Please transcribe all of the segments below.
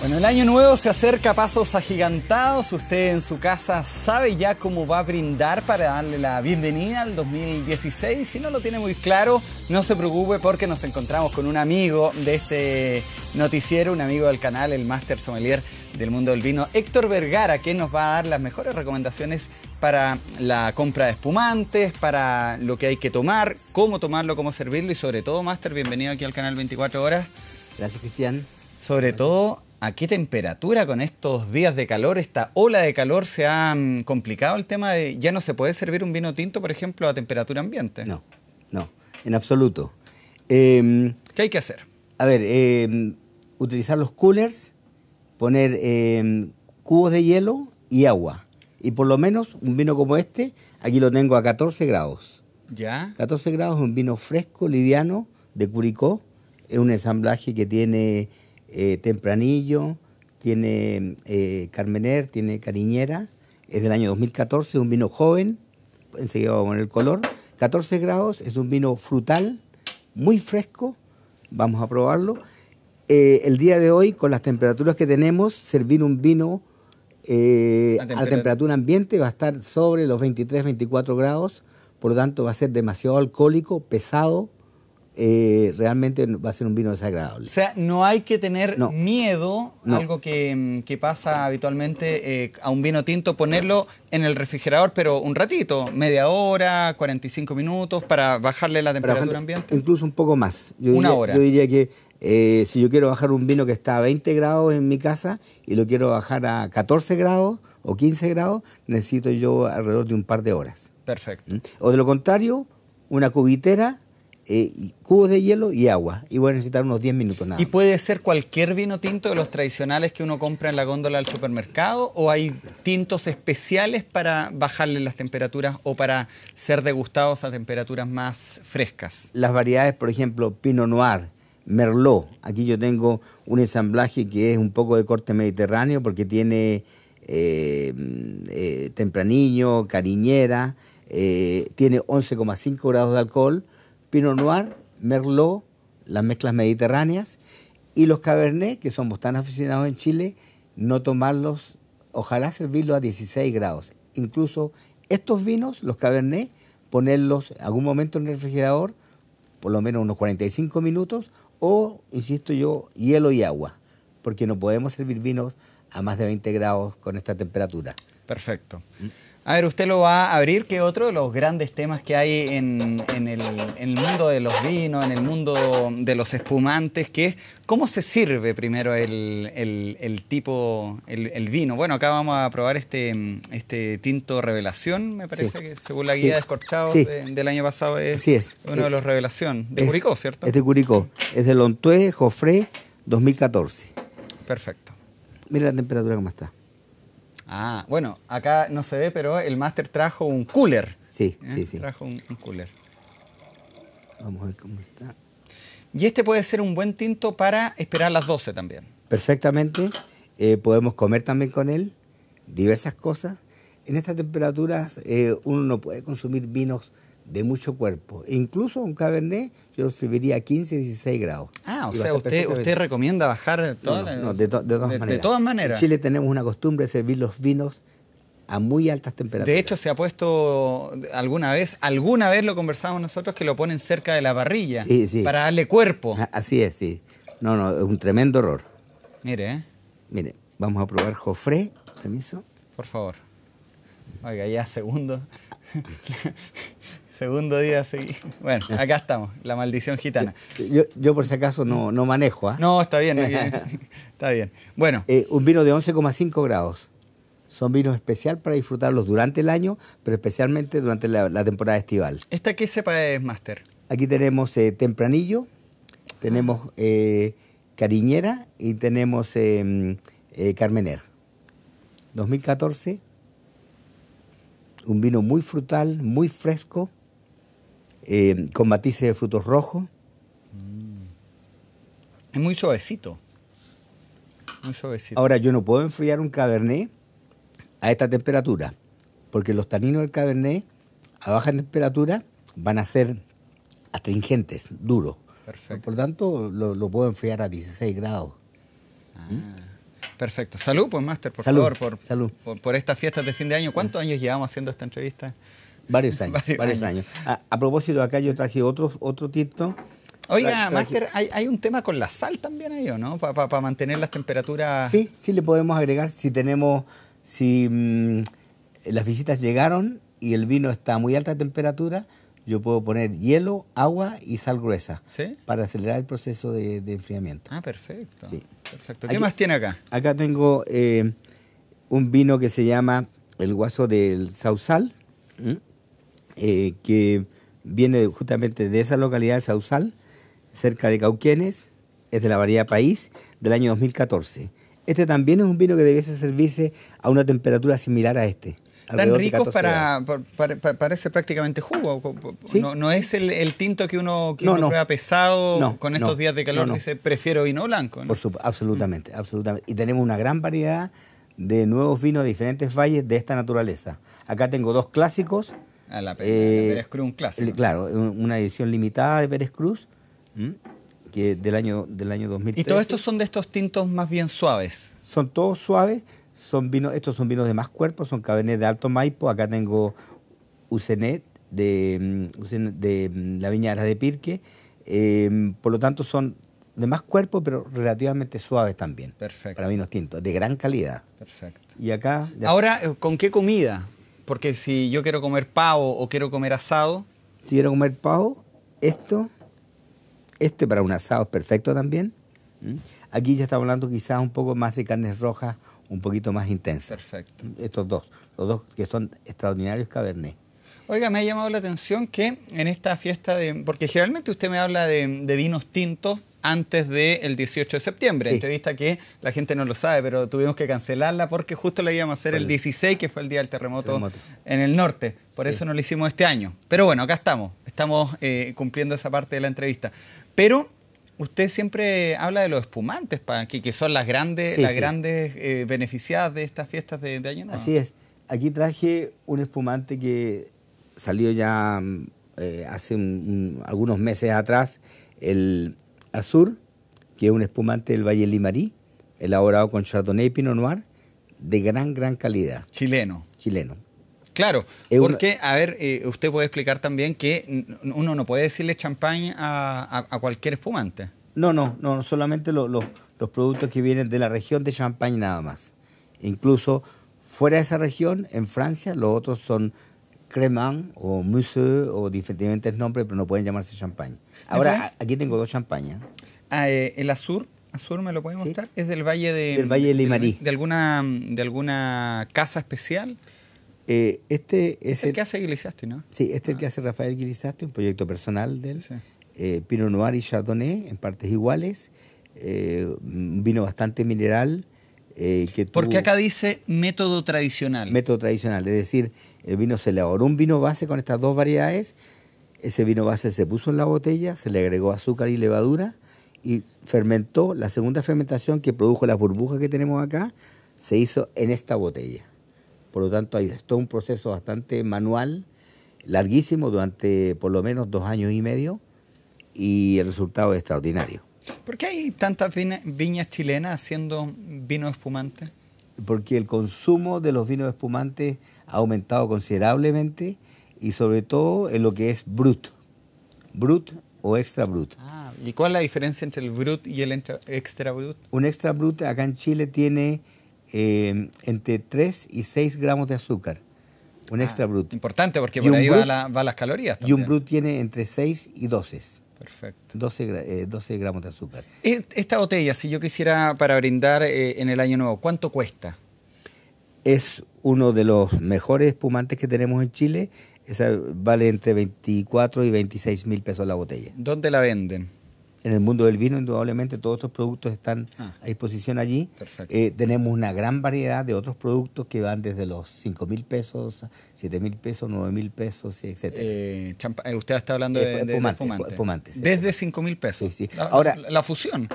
Bueno, el año nuevo se acerca a pasos agigantados. Usted en su casa sabe ya cómo va a brindar para darle la bienvenida al 2016. Si no lo tiene muy claro, no se preocupe porque nos encontramos con un amigo de este noticiero, un amigo del canal, el Master Sommelier del mundo del vino, Héctor Vergara, que nos va a dar las mejores recomendaciones para la compra de espumantes, para lo que hay que tomar, cómo tomarlo, cómo servirlo y sobre todo, Master, bienvenido aquí al canal 24 horas. Gracias, Cristian. Sobre todo ¿A qué temperatura con estos días de calor, esta ola de calor, se ha mm, complicado el tema de ya no se puede servir un vino tinto, por ejemplo, a temperatura ambiente? No, no, en absoluto. Em, ¿Qué hay que hacer? A ver, em, utilizar los coolers, poner em, cubos de hielo y agua. Y por lo menos un vino como este, aquí lo tengo a 14 grados. ¿Ya? 14 grados, un vino fresco, liviano, de Curicó. Es un ensamblaje que tiene eh, Tempranillo, tiene eh, Carmener, tiene Cariñera, es del año 2014, un vino joven, enseguida vamos a poner el color, 14 grados, es un vino frutal, muy fresco, vamos a probarlo. Eh, el día de hoy, con las temperaturas que tenemos, servir un vino a, temperatura ambiente va a estar sobre los 23, 24 grados, por lo tanto va a ser demasiado alcohólico, pesado, eh, realmente va a ser un vino desagradable. O sea, no hay que tener miedo, algo mm, que, pasa habitualmente eh, a un vino tinto, ponerlo en el refrigerador, pero un ratito, media hora, 45 minutos, para bajarle la temperatura ambiente. Incluso un poco más. Una hora. Yo diría que eh, si yo quiero bajar un vino que está a 20 grados en mi casa y lo quiero bajar a 14 grados o 15 grados, necesito yo alrededor de un par de horas. Perfecto. ¿Mm? O de lo contrario, una cubitera eh, cubos de hielo y agua. Y voy a necesitar unos 10 minutos nada. ¿Y puede ser cualquier vino tinto de los tradicionales que uno compra en la góndola del supermercado? ¿O hay tintos especiales para bajarle las temperaturas o para ser degustados a temperaturas más frescas? Las variedades, por ejemplo, Pinot Noir, Merlot. Aquí yo tengo un ensamblaje que es un poco de corte mediterráneo porque tiene eh, eh tempranillo, cariñera, eh, tiene 11,5 grados de alcohol Pinot Noir, Merlot, las mezclas mediterráneas y los Cabernet, que somos pues, tan aficionados en Chile, no tomarlos, ojalá servirlos a 16 grados. Incluso estos vinos, los Cabernet, ponerlos algún momento en el refrigerador, por lo menos unos 45 minutos, o, insisto yo, hielo y agua, porque no podemos servir vinos a más de 20 grados con esta temperatura. Perfecto. Mm. A ver, usted lo va a abrir, que otro de los grandes temas que hay en, el, mundo de los vinos, en el mundo de los espumantes, que es cómo se sirve primero el, tipo, el, vino? Bueno, acá vamos a probar este, este tinto revelación, me parece que según la guía de Escorchado del año pasado es, uno de los revelación, de Curicó, ¿cierto? Es de Curicó, es de Lontué Jofré 2014. Perfecto. Mira la temperatura cómo está. Ah, bueno, acá no se ve, pero el máster trajo un cooler. Sí, ¿Eh? sí, sí. Trajo un, cooler. Vamos a ver cómo está. Y este puede ser un buen tinto para esperar las 12 también. Perfectamente. Eh, podemos comer también con él diversas cosas. En estas temperaturas eh, uno no puede consumir vinos de mucho cuerpo. Incluso un Cabernet yo lo serviría a 15, 16 grados. Ah, o sea, usted, usted recomienda bajar todas no, de, todas maneras. de todas maneras. En Chile tenemos una costumbre de servir los vinos a muy altas temperaturas. De hecho, se ha puesto alguna vez, alguna vez lo conversamos nosotros, que lo ponen cerca de la parrilla sí, para darle cuerpo. Ah, así es, sí. No, no, es un tremendo error. Mire, ¿eh? Mire, vamos a probar Jofré. Permiso. Por favor. Oiga, ya segundo. Segundo día sí. Bueno, acá estamos, la maldición gitana. Yo, por si acaso no, manejo. ¿ah? No, está bien, está bien. Bueno. Eh, un vino de 11,5 grados. Son vinos especial para disfrutarlos durante el año, pero especialmente durante la, temporada estival. ¿Esta qué sepa es, Master? Aquí tenemos eh, Tempranillo, tenemos ah. eh, Cariñera y tenemos em, Carmener. 2014, un vino muy frutal, muy fresco, eh, con matices de frutos rojos. Mm. Es muy suavecito. Muy suavecito. Ahora, yo no puedo enfriar un cabernet a esta temperatura, porque los taninos del cabernet a baja temperatura van a ser astringentes, duros. Perfecto. Por lo tanto, lo, puedo enfriar a 16 grados. Ah, perfecto. Salud, pues, master. por Salud. favor, por, Salud. Por, por, estas fiestas de fin de año. ¿Cuántos años llevamos haciendo esta entrevista? Varios años, varios, años. A, propósito, acá yo traje otro, otro Oiga, Máster, hay, un tema con la sal también ahí, ¿o no? Para mantener las temperaturas... Sí, sí le podemos agregar si tenemos... Si mm, las visitas llegaron y el vino está a muy alta temperatura, yo puedo poner hielo, agua y sal gruesa ¿Sí? para acelerar el proceso de, enfriamiento. Ah, perfecto. Sí. perfecto. ¿Qué más tiene acá? Acá tengo eh, un vino que se llama el guaso del Sausal. Eh, que viene justamente de esa localidad del Sausal, cerca de Cauquenes, es de la variedad País del año 2014. Este también es un vino que debiese servirse a una temperatura similar a este. Tan ricos para, para, parece prácticamente jugo. No, es el, el, tinto que uno, que uno prueba pesado con estos días de calor. Dice, prefiero vino blanco. Por supuesto, absolutamente, absolutamente. Y tenemos una gran variedad de nuevos vinos de diferentes valles de esta naturaleza. Acá tengo dos clásicos a la, eh, Pérez Cruz, un clásico. claro, una edición limitada de Pérez Cruz, que del año, del año 2013. ¿Y todos estos son de estos tintos más bien suaves? Son todos suaves, son vinos, estos son vinos de más cuerpo, son cabernet de Alto Maipo, acá tengo Usenet de, mm, de mm, la Viñara de Pirque, em, por lo tanto son de más cuerpo, pero relativamente suaves también. Perfecto. Para vinos tintos, de gran calidad. Perfecto. Y acá... Ahora, eh, ¿con qué comida? Porque si yo quiero comer pavo o quiero comer asado. Si quiero comer pavo, esto, este para un asado es perfecto también. Aquí ya estamos hablando quizás un poco más de carnes rojas, un poquito más intensas. Perfecto. Estos dos, los dos que son extraordinarios cabernet. Oiga, me ha llamado la atención que en esta fiesta de... Porque generalmente usted me habla de, de vinos tintos, antes del 18 de septiembre. Entrevista que la gente no lo sabe, pero tuvimos que cancelarla porque justo la íbamos a hacer el 16, que fue el día del terremoto, en el norte. Por eso no lo hicimos este año. Pero bueno, acá estamos. Estamos eh, cumpliendo esa parte de la entrevista. Pero usted siempre habla de los espumantes, para, que, son las grandes, las grandes eh, beneficiadas de estas fiestas de, Año Nuevo. Así es. Aquí traje un espumante que salió ya mm, eh, hace algunos meses atrás. El, Azur, que es un espumante del Valle Limarí, elaborado con Chardonnay y Pinot Noir, de gran, gran calidad. Chileno. Chileno. Claro, porque, a ver, eh, usted puede explicar también que uno no puede decirle Champagne a, cualquier espumante. No, no, no, solamente los productos que vienen de la región de champagne nada más. Incluso fuera de esa región, en Francia, los otros son Cremant o mousse o diferentes nombres, pero no pueden llamarse champagne. Ahora, aquí tengo dos champañas. Ah, eh, el azul Azur me lo puede mostrar. Es del Valle de. Del Valle de Limarí. De, alguna, de alguna casa especial. Eh, este es, el, que hace Gilisasti, ¿no? Sí, este es el ah. que hace Rafael Gilisasti, un proyecto personal de él. Sí, eh, Pinot Noir y Chardonnay en partes iguales. vino bastante mineral, porque eh, acá dice método tradicional. Método tradicional, es decir, el vino se elaboró un vino base con estas dos variedades, ese vino base se puso en la botella, se le agregó azúcar y levadura y fermentó. La segunda fermentación que produjo las burbujas que tenemos acá se hizo en esta botella. Por lo tanto, ahí está un proceso bastante manual, larguísimo, durante por lo menos dos años y medio, y el resultado es extraordinario. ¿Por qué hay tantas viñas chilenas haciendo vino espumante? Porque el consumo de los vinos espumantes ha aumentado considerablemente y sobre todo en lo que es brut. Brut o extra brut. Ah, ¿Y cuál es la diferencia entre el brut y el extra brut? Un extra brut acá en Chile tiene eh, entre 3 y 6 gramos de azúcar. Un ah, extra brut. Importante porque por ahí va las calorías. Y un brut tiene entre 6 y 12. Perfecto. 12, eh, gramos de azúcar. Eh, esta botella, si yo quisiera para brindar eh, en el año nuevo, ¿cuánto cuesta? Es uno de los mejores espumantes que tenemos en Chile. Esa vale entre 24 y 26 mil pesos la botella. ¿Dónde la venden? en el mundo del vino, indudablemente, todos estos productos están ah. a disposición allí. Eh, tenemos una gran variedad de otros productos que van desde los 5 mil pesos, 7 mil pesos, 9 mil pesos, etc. Eh, eh, usted está hablando de, Desde 5 mil pesos. Ahora, la fusión.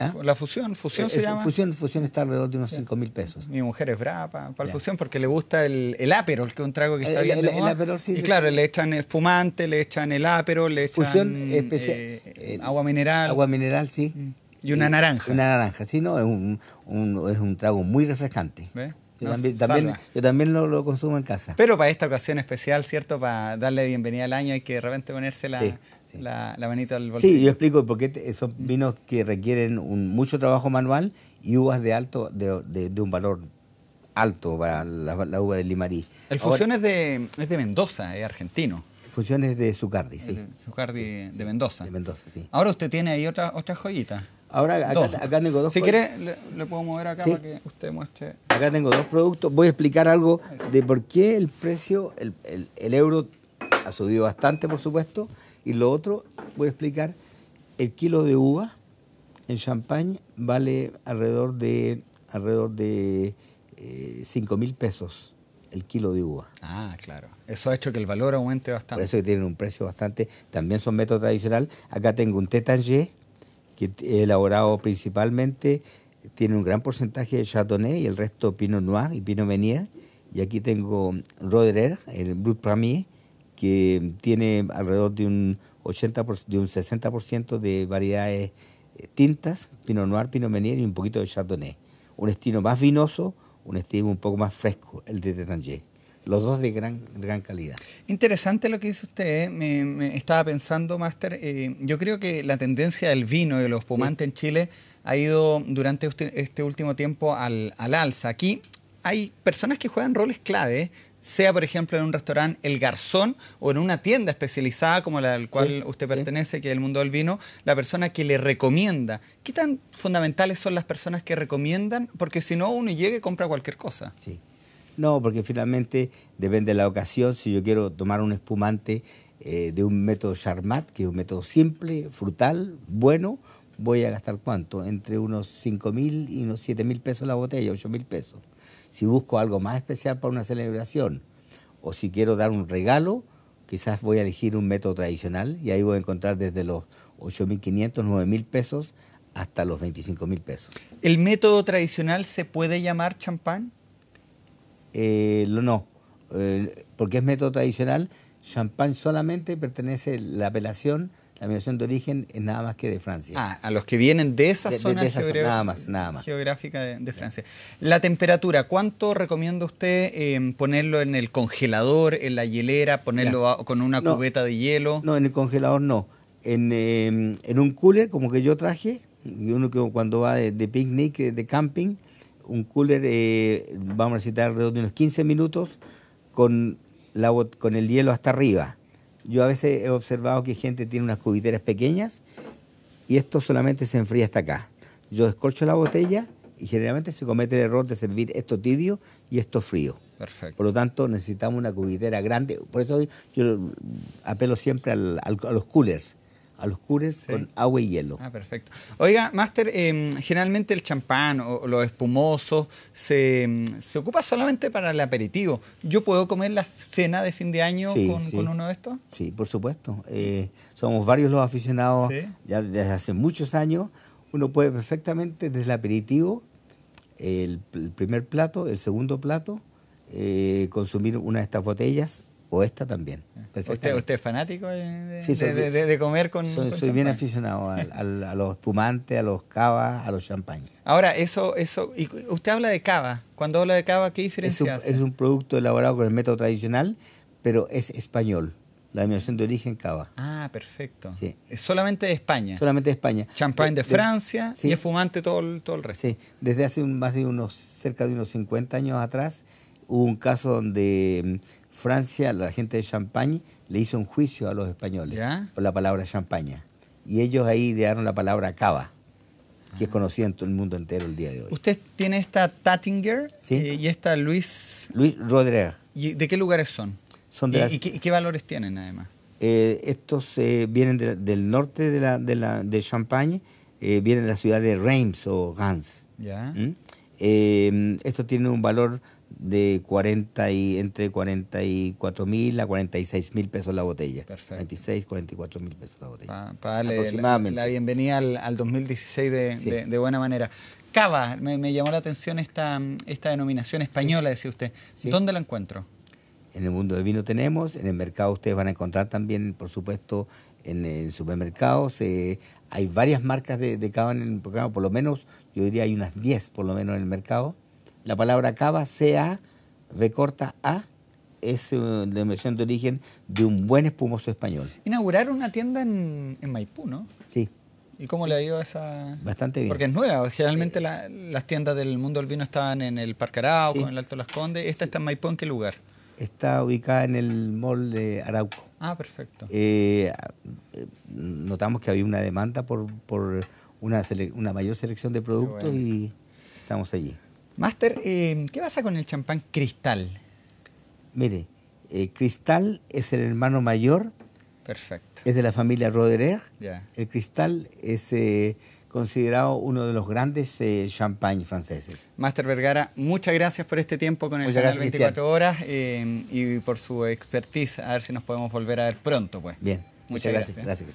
¿Eh? La fusión, fusión se llama. Fusión, fusión está alrededor de unos cinco mil pesos. Mi mujer es brava para la fusión porque le gusta el, el aperol, que es un trago que está bien el, Aperol, sí, y claro, le echan espumante, le echan el aperol, le echan fusión eh, especial, eh, agua mineral. Agua mineral, sí. Mm. Y una naranja. Una naranja, sí, no, es un, es un trago muy refrescante. ¿Ves? Yo, también, yo también lo, lo, consumo en casa. Pero para esta ocasión especial, ¿cierto? Para darle bienvenida al año hay que de repente ponérsela sí la, la, del al Sí, yo explico por qué son mm. vinos que requieren un, mucho trabajo manual y uvas de alto de, un valor alto para la, uva del limarí. El fusión es, de, es de Mendoza, es argentino. Fusión es de Zucardi, sí. Zucardi de Mendoza. Ahora usted tiene ahí otra, otra joyita. Ahora acá, tengo dos. Si quiere, le, puedo mover acá para que usted muestre. Acá tengo dos productos. Voy a explicar algo de por qué el precio, el, el euro ha subido bastante, por supuesto, y lo otro, voy a explicar, el kilo de uva en champagne vale alrededor de alrededor de eh, mil pesos el kilo de uva. Ah, claro. Eso ha hecho que el valor aumente bastante. Por eso que tienen un precio bastante. También son método tradicional. Acá tengo un tétanger que he elaborado principalmente. Tiene un gran porcentaje de Chardonnay y el resto Pinot Noir y Pinot Meunier. Y aquí tengo Roderer, el Brut Premier, que tiene alrededor de un, 80 de un 60% de variedades eh, tintas, Pinot Noir, Pinot Meunier y un poquito de Chardonnay. Un estilo más vinoso, un estilo un poco más fresco, el de Tétanger. Los dos de gran, gran calidad. Interesante lo que dice usted. ¿eh? Me, estaba pensando, Máster. Eh, yo creo que la tendencia del vino y de los pomantes en Chile ha ido durante este último tiempo al, al alza. Aquí hay personas que juegan roles clave, sea por ejemplo en un restaurante el garzón o en una tienda especializada como la al cual usted pertenece, que es el mundo del vino, la persona que le recomienda. ¿Qué tan fundamentales son las personas que recomiendan? Porque si no, uno llega y compra cualquier cosa. Sí. No, porque finalmente depende de la ocasión. Si yo quiero tomar un espumante eh, de un método Charmat, que es un método simple, frutal, bueno, voy a gastar cuánto? Entre unos 5 mil y unos 7 mil pesos la botella, 8 mil pesos si busco algo más especial para una celebración o si quiero dar un regalo, quizás voy a elegir un método tradicional y ahí voy a encontrar desde los 8.500, 9.000 pesos hasta los 25.000 pesos. ¿El método tradicional se puede llamar champán? Eh, no, eh, porque es método tradicional. Champán solamente pertenece la apelación la migración de origen es nada más que de Francia. Ah, a los que vienen de esa zona, nada más, nada más. geográfica de, Francia. La temperatura, ¿cuánto recomienda usted em, ponerlo en el congelador, en la hielera, ponerlo con una cubeta de hielo? No, en el congelador no. En, em, un cooler como que yo traje, uno que cuando va de, picnic, de camping, un cooler, eh, vamos a necesitar alrededor de unos 15 minutos con, la, con el hielo hasta arriba yo a veces he observado que gente tiene unas cubiteras pequeñas y esto solamente se enfría hasta acá. Yo descorcho la botella y generalmente se comete el error de servir esto tibio y esto frío. Perfecto. Por lo tanto, necesitamos una cubitera grande. Por eso yo apelo siempre a los coolers a los cures con agua y hielo. Ah, perfecto. Oiga, Máster, em, generalmente el champán o los espumosos em, se, ocupa solamente para el aperitivo. ¿Yo puedo comer la cena de fin de año con, uno de estos? Sí, por supuesto. Eh, somos varios los aficionados ya desde hace muchos años. Uno puede perfectamente desde el aperitivo, el, primer plato, el segundo plato, eh, consumir una de estas botellas o esta también. ¿Usted, es fanático de, comer con Soy, bien aficionado a, los espumantes, a los cava a los champagnes. Ahora, eso, eso, y usted habla de cava. Cuando habla de cava, ¿qué diferencia es un, es un producto elaborado con el método tradicional, pero es español. La denominación de origen cava. Ah, perfecto. Sí. Es solamente de España. Solamente de España. Champagne de, Francia y espumante todo el, todo el resto. Sí, desde hace más de unos, cerca de unos 50 años atrás, hubo un caso donde mm, Francia, la gente de Champagne, le hizo un juicio a los españoles por la palabra champaña. Y ellos ahí idearon la palabra cava, que es ah. conocida en todo el mundo entero el día de hoy. Usted tiene esta Tattinger eh, y esta Luis... Luis Rodríguez. ¿Y de qué lugares son? son ¿Y, qué, valores tienen además? Eh, estos eh, vienen del norte de, la, de, Champagne, vienen de la ciudad de Reims o Gans. ¿Ya? ¿Mm? estos tienen un valor de 40 y, entre 44 mil a 46 mil pesos la botella. Perfecto. 26, 44 mil pesos la botella. Para aproximadamente. La, bienvenida al, 2016 de, de, buena manera. Cava, me, llamó la atención esta, esta denominación española, decía usted. ¿Dónde la encuentro? En el mundo del vino tenemos, en el mercado ustedes van a encontrar también, por supuesto, en, supermercados. Eh, hay varias marcas de, cava en el programa, por lo menos, yo diría hay unas 10 por lo menos en el mercado. La palabra cava, C-A, recorta A, es eh, la denominación de origen de un buen espumoso español. Inauguraron una tienda en, Maipú, ¿no? Sí. ¿Y cómo le ha ido esa...? Bastante bien. Porque es nueva. Generalmente eh, las tiendas del mundo del vino estaban en el Parque Arauco, en el Alto Las Condes. ¿Esta está en Maipú? ¿En qué lugar? Está ubicada en el mall de Arauco. Ah, perfecto. Eh, notamos que había una demanda por, por una, una mayor selección de productos y estamos allí. Master, eh, ¿qué pasa con el champán cristal? Mire, eh, cristal es el hermano mayor. Perfecto. Es de la familia Roderer. El cristal es eh, considerado uno de los grandes champagnes franceses. Master Vergara, muchas gracias por este tiempo con el canal 24 horas y por su expertise. A ver si nos podemos volver a ver pronto, pues. Bien. Muchas, gracias. gracias.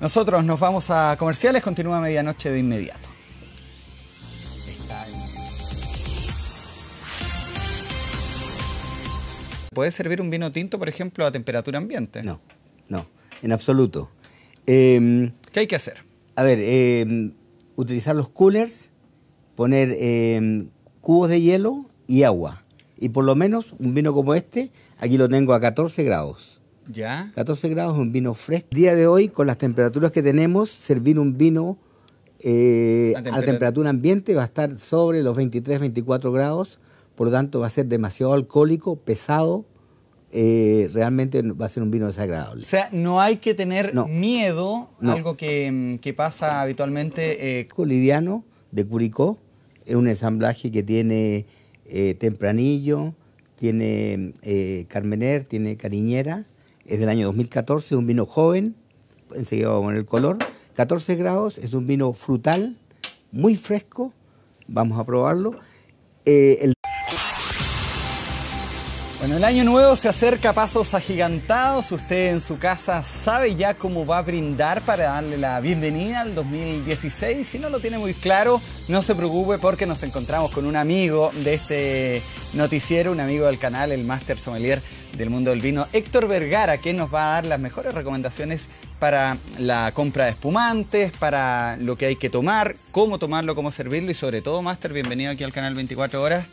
Nosotros nos vamos a comerciales. Continúa medianoche de inmediato. puede servir un vino tinto, por ejemplo, a temperatura ambiente? No, no, en absoluto. Em, ¿Qué hay que hacer? A ver, em, utilizar los coolers, poner em, cubos de hielo y agua. Y por lo menos un vino como este, aquí lo tengo a 14 grados. ¿Ya? 14 grados, un vino fresco. día de hoy, con las temperaturas que tenemos, servir un vino eh, a, temperatura ambiente va a estar sobre los 23, 24 grados por lo tanto va a ser demasiado alcohólico, pesado, eh, realmente va a ser un vino desagradable. O sea, no hay que tener miedo, algo mm, que, pasa habitualmente. Eh. de Curicó es un ensamblaje que tiene eh, Tempranillo, tiene eh, Carmener, tiene Cariñera, es del año 2014, es un vino joven, enseguida vamos a poner el color, 14 grados, es un vino frutal, muy fresco, vamos a probarlo el año nuevo se acerca a pasos agigantados. Usted en su casa sabe ya cómo va a brindar para darle la bienvenida al 2016. Si no lo tiene muy claro, no se preocupe porque nos encontramos con un amigo de este noticiero, un amigo del canal, el Master Sommelier del mundo del vino, Héctor Vergara, que nos va a dar las mejores recomendaciones para la compra de espumantes, para lo que hay que tomar, cómo tomarlo, cómo servirlo y sobre todo, Master, bienvenido aquí al canal 24 horas.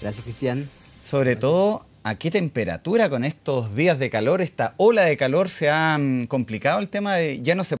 Gracias, Cristian. Sobre todo a qué temperatura con estos días de calor, esta ola de calor, se ha mm, complicado el tema de ya no se